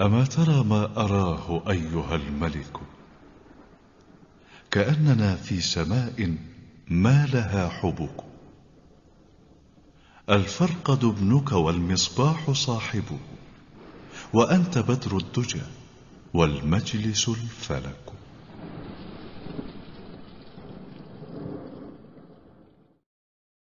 أما ترى ما أراه أيها الملك كأننا في سماء ما لها حبك الفرقد ابنك والمصباح صاحبه وأنت بدر الدجى والمجلس الفلك